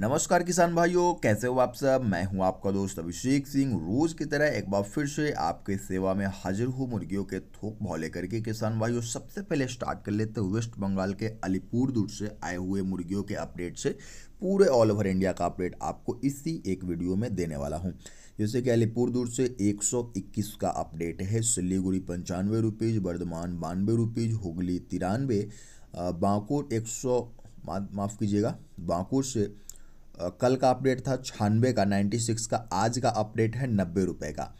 नमस्कार किसान भाइयों कैसे हो आप सब मैं हूं आपका दोस्त अभिषेक सिंह रोज की तरह एक बार फिर से आपके सेवा में हाजिर हूं मुर्गियों के थोक भाव लेकर के किसान भाइयों सबसे पहले स्टार्ट कर लेते हैं वेस्ट बंगाल के अलीपुर दूर से आए हुए मुर्गियों के अपडेट से पूरे ऑल ओवर इंडिया का अपडेट आपको इसी एक वीडियो में देने वाला हूँ जैसे कि अलीपुर दूर से 121 का अपडेट है सिल्लीगुड़ी पंचानवे रुपीज़ बर्धमान बानवे रुपीज़ हुगली तिरानवे बांकुर एक सौ माफ़ कीजिएगा बांकुर से कल का अपडेट था छानबे का 96 का आज का अपडेट है नब्बे रुपये का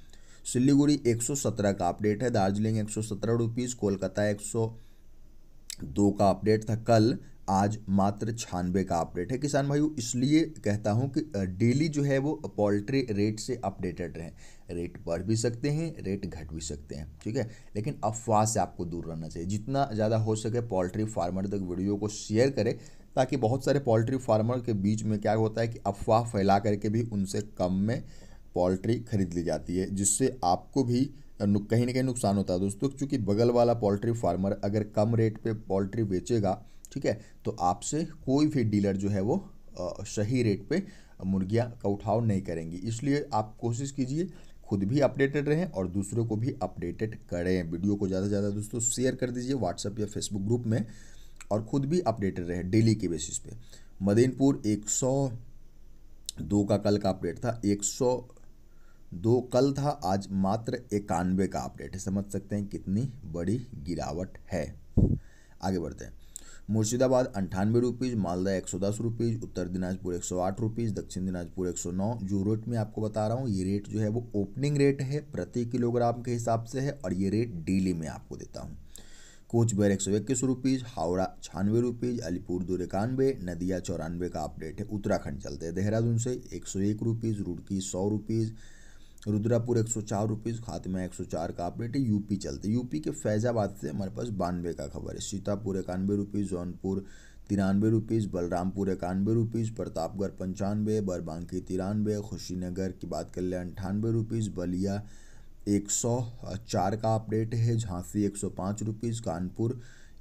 सिलीगुड़ी 117 का अपडेट है दार्जिलिंग एक सौ कोलकाता 102 का अपडेट था कल आज मात्र छानबे का अपडेट है किसान भाई इसलिए कहता हूँ कि डेली जो है वो पोल्ट्री रेट से अपडेटेड रहें रेट बढ़ भी सकते हैं रेट घट भी सकते हैं ठीक है लेकिन अफवाह से आपको दूर रहना चाहिए जितना ज़्यादा हो सके पोल्ट्री फार्मर तक वीडियो को शेयर करें ताकि बहुत सारे पोल्ट्री फार्मर के बीच में क्या होता है कि अफवाह फैला करके भी उनसे कम में पोल्ट्री खरीद ली जाती है जिससे आपको भी कहीं ना कहीं नुकसान होता है दोस्तों क्योंकि बगल वाला पोल्ट्री फार्मर अगर कम रेट पे पोल्ट्री बेचेगा ठीक है तो आपसे कोई भी डीलर जो है वो सही रेट पे मुर्गियाँ का उठाव नहीं करेंगी इसलिए आप कोशिश कीजिए खुद भी अपडेटेड रहें और दूसरों को भी अपडेटेड करें वीडियो को ज़्यादा से ज़्यादा दोस्तों शेयर कर दीजिए व्हाट्सएप या फेसबुक ग्रुप में और ख़ुद भी अपडेटेड रहे डेली के बेसिस पे एक सौ दो का कल का अपडेट था एक सौ दो कल था आज मात्र इक्यानवे का अपडेट है समझ सकते हैं कितनी बड़ी गिरावट है आगे बढ़ते हैं मुर्शिदाबाद अंठानवे रुपीज़ मालदा एक सौ दस रुपीज़ उत्तर दिनाजपुर एक सौ आठ रुपीज़ दक्षिण दिनाजपुर एक सौ नौ जो रेट में आपको बता रहा हूँ ये रेट जो है वो ओपनिंग रेट है प्रति किलोग्राम के हिसाब से है और ये रेट डेली में आपको देता हूँ कोच बैर एक सौ इक्कीस रुपीज़ हावड़ा छानवे रुपीज़ दूर इक्यानवे नदिया चौरानवे का अपडेट है उत्तराखंड चलते हैं देहरादून से एक सौ एक रुपीज़ रुड़की सौ रुपीज़ रुद्रापुर एक सौ चार रुपीज़ खात्मा एक सौ चार का अपडेट है यूपी चलते यूपी के फैज़ाबाद से हमारे पास बानवे का खबर है सीतापुर इक्यानवे रुपीज़ जौनपुर तिरानवे रुपीज़ बलरामपुर इक्यानवे रुपीज़ प्रतापगढ़ पंचानवे बरबांकी तिरानवे खुशीनगर की बात कर लें अंठानवे रुपीज़ बलिया एक सौ चार का अपडेट है झांसी एक सौ पाँच रुपीज़ कानपुर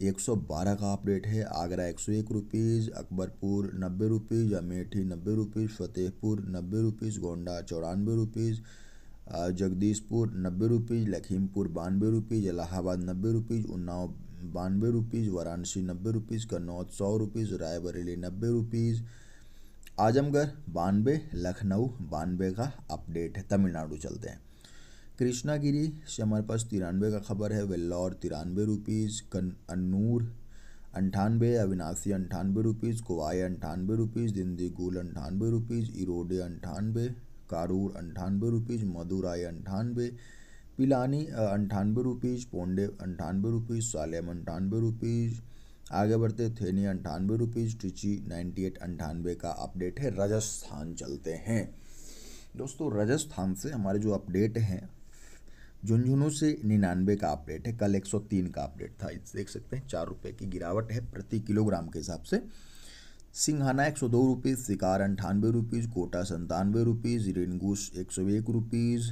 एक सौ बारह का अपडेट है आगरा एक सौ एक रुपीज़ अकबरपुर नब्बे रुपीज़ अमेठी नब्बे रुपीज़ फतेहपुर नब्बे रुपीज़ गोंडा चौरानवे रुपीज़ जगदीशपुर नब्बे रुपीज़ लखीमपुर बानवे रुपीज़ इलाहाबाद नब्बे रुपीज़ उन्नाव बानवे रुपीज़ वाराणसी नब्बे रुपीज़ कन्नौज सौ रुपीज़ रायबरेली नब्बे रुपीज़ आजमगढ़ बानवे लखनऊ बानवे का अपडेट है तमिलनाडु चलते हैं कृष्णागिरी से हमारे पास तिरानवे का खबर है वेल्लौर तिरानवे रुपीज़ कन अनूर अंठानवे अविनाशी अंठानवे रुपीज़ कोवाय अंठानवे रुपीज़ दिंदीगुल अंठानवे रुपीज़ इरोडे अंठानवे कारूर अंठानवे रुपीज़ मदुराई अंठानवे पिलानी अंठानवे रुपीज़ पोंडे अंठानवे रुपीज़ सालेम अंठानवे रुपीज़ आगे बढ़ते थेनी अंठानवे रुपीज़ ट्रिची नाइन्टी एट अंठानवे का अपडेट है राजस्थान चलते हैं दोस्तों राजस्थान से हमारे जो अपडेट हैं झुंझुनू से निन्यानवे का अपडेट है कल 103 का अपडेट था देख सकते हैं चार रुपये की गिरावट है प्रति किलोग्राम के हिसाब से सिंघाना एक सौ दो रुपीज़ शिकार अंठानवे रुपीज़ कोटा संतानवे रुपीज़ रेनगूस एक सौ एक रुपीज़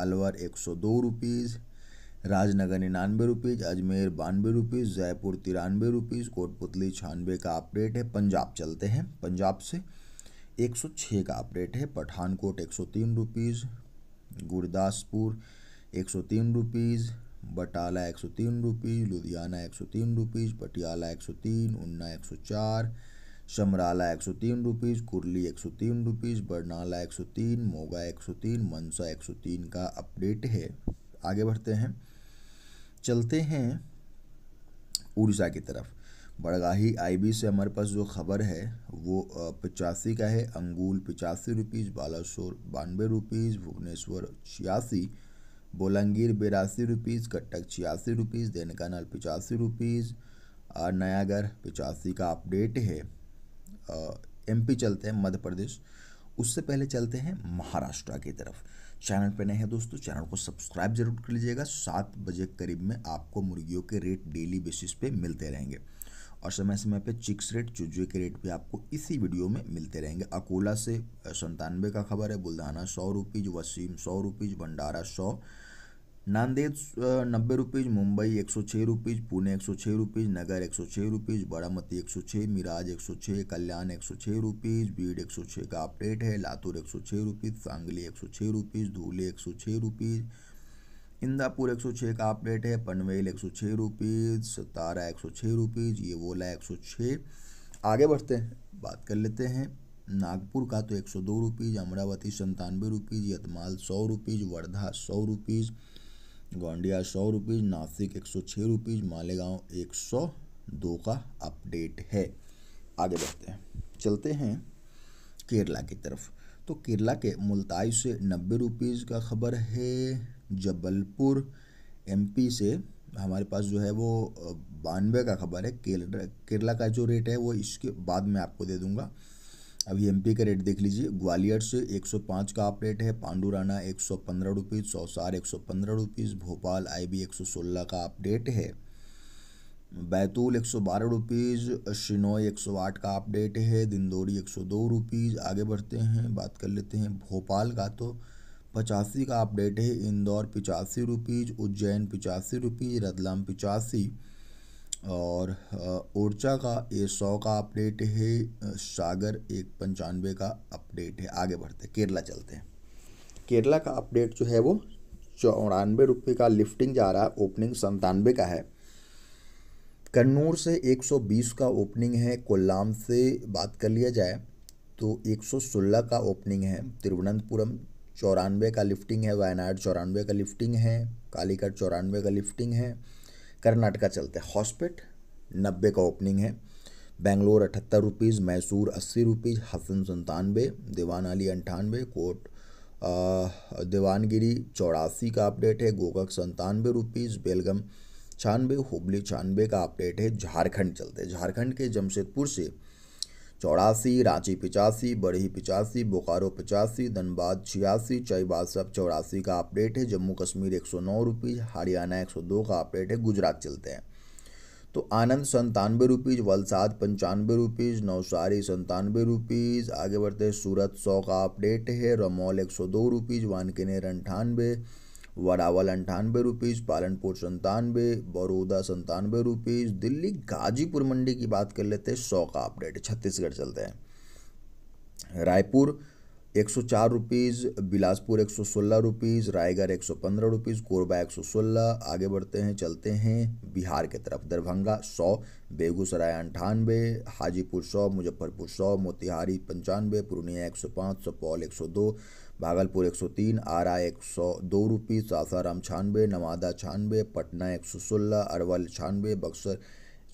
अलवर एक सौ दो रुपीज़ राजनगर निन्यानवे रुपीज़ अजमेर बानवे रुपीज़ जयपुर तिरानवे रुपीज़ कोटपुतली छानवे का अपडेट है पंजाब चलते हैं पंजाब से एक सौ छः का अपडेट है पठानकोट एक सौ तीन रुपीज़ गुरदासपुर एक सौ तीन रुपीज़ बटाला एक सौ तीन रुपीज़ लुधियाना एक सौ तीन रुपीज़ पटियाला एक सौ तीन उन्ना एक सौ चार शमराला एक सौ तीन रुपीज़ कुरली एक सौ तीन रुपीज़ बरनाला एक सौ तीन मोगा एक सौ तीन मनसा एक सौ तीन का अपडेट है आगे बढ़ते हैं चलते हैं उड़ीसा की तरफ बड़गाही आईबी से हमारे पास जो खबर है वो पचासी का है अंगूल पचासी रुपीज़ बालासोर बानवे रुपीज़ भुवनेश्वर छियासी बोलंगीर बिरासी रुपीज़ कटक छियासी रुपीज़ देनकानल पचासी रुपीज़ नयागढ़ पचासी का अपडेट है एमपी चलते हैं मध्य प्रदेश उससे पहले चलते हैं महाराष्ट्र की तरफ चैनल पर नए हैं दोस्तों चैनल को सब्सक्राइब जरूर कर लीजिएगा सात बजे करीब में आपको मुर्गियों के रेट डेली बेसिस पे मिलते रहेंगे और समय समय पे चिक्स रेट चुजुए के रेट भी आपको इसी वीडियो में मिलते रहेंगे अकोला से संतानवे का खबर है बुल्धाना सौ रुपीज़ वसीम सौ रुपीज़ भंडारा सौ नांदेद नब्बे रुपीज़ मुंबई एक सौ छः रुपीज़ पुणे एक सौ छः रुपीज़ नगर एक सौ छः रुपीज़ बारामती एक सौ छः मिराज एक सौ छः कल्याण एक सौ छः रुपीज़ बीड एक सौ छः का अपडेट है लातूर एक सौ छः रुपीज़ सांगली एक सौ छः रुपीज़ धूले एक सौ छः रुपीज़ इंदापुर एक सौ छः का आप रेट है पनवेल एक सौ छः रुपीज़ सतारा एक सौ छः रुपीज़ ये वोला एक सौ छः आगे बढ़ते हैं बात कर लेते हैं नागपुर का तो एक सौ दो रुपीज़ अमरावती संतानवे रुपीज़ यतमाल सौ रुपीज़ वर्धा सौ रुपीज़ गोंडिया सौ रुपीज़ नासिक एक सौ छः रुपीज़ मालेगाँव एक सौ दो का अपडेट है आगे बढ़ते हैं चलते हैं केरला की तरफ तो केरला के मुल्ताई से नब्बे रुपीज़ का खबर है जबलपुर एमपी से हमारे पास जो है वो बानवे का खबर है केरला केरला का जो रेट है वो इसके बाद में आपको दे दूंगा अभी एमपी का रेट देख लीजिए ग्वालियर से 105 का आप रेट है पांडुराना एक सौ पंद्रह रुपीज़ सौसार एक सौ पंद्रह रुपीज़ भोपाल आईबी 116 का आप रेट है बैतूल एक सौ बारह रुपीज़ शिनोई एक सौ आठ का आप रेट है दिंदोरी एक सौ दो रुपीज़ आगे बढ़ते हैं बात कर लेते हैं भोपाल का तो पचासी का अपडेट है इंदौर पिचासी रुपीज़ उज्जैन पिचासी रुपीज़ रतलाम पिचासी और ओरछा का ये सौ का अपडेट है सागर एक पंचानवे का अपडेट है आगे बढ़ते केरला चलते हैं केरला का अपडेट जो है वो चौरानवे रुपये का लिफ्टिंग जा रहा है ओपनिंग संतानवे का है कन्नूर से 120 का ओपनिंग है कोल्लाम से बात कर लिया जाए तो 116 का ओपनिंग है तिरुवनंतपुरम चौरानवे का लिफ्टिंग है वायनाड चौरानवे का लिफ्टिंग है कालीकट चौरानवे का लिफ्टिंग है कर्नाटका चलते हैं हॉस्पिट नब्बे का ओपनिंग है बेंगलोर अठहत्तर रुपीज़ मैसूर अस्सी रुपीज़ हसन संतानवे दीवान अली अंठानवे कोट दीवानगिरी चौरासी का अपडेट है गोकक संतानवे रुपीज़ बेलगम छानवे हुबली छानवे का अपडेट है झारखंड चलते झारखंड के जमशेदपुर से चौरासी रांची पिचासी बरही पिचासी बोकारो पचासी धनबाद छियासी चाईबाद सब चौरासी का अपडेट है जम्मू कश्मीर एक सौ नौ रुपीज़ हरियाणा एक सौ दो का अपडेट है गुजरात चलते हैं तो आनंद संतानवे रुपीज़ वलसाद पंचानवे रुपीज़ नौसारी संतानवे रुपीज़ आगे बढ़ते हैं सूरत सौ का अपडेट है रमौल एक सौ दो रुपीज़ वानकिनेर अंठानवे वरावल अंठानवे रुपीज़ पालनपुर संतानवे बड़ौदा संतानवे रुपीज़ दिल्ली गाजीपुर मंडी की बात कर लेते हैं सौ का अपडेट छत्तीसगढ़ चलते हैं रायपुर एक सौ चार रुपीज़ बिलासपुर एक सौ सोलह रुपीज़ रायगढ़ एक सौ पंद्रह रुपीज़ कोरबा एक सौ सोलह आगे बढ़ते हैं चलते हैं बिहार की तरफ दरभंगा सौ बेगूसराय अंठानवे हाजीपुर सौ मुजफ्फरपुर सौ मोतिहारी पंचानवे पूर्णिया एक सौ पाँच सुपौल एक सौ दो भागलपुर 103, आरा एक सौ दो रुपये सासाराम छानबे नवादा छानबे पटना एक सौ सोलह अरवल छानबे बक्सर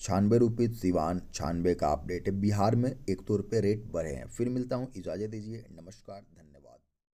छानबे रुपये सिवान छानबे का अपडेट है बिहार में एक तो रुपये रेट बढ़े हैं फिर मिलता हूँ इजाज़त दीजिए नमस्कार धन्यवाद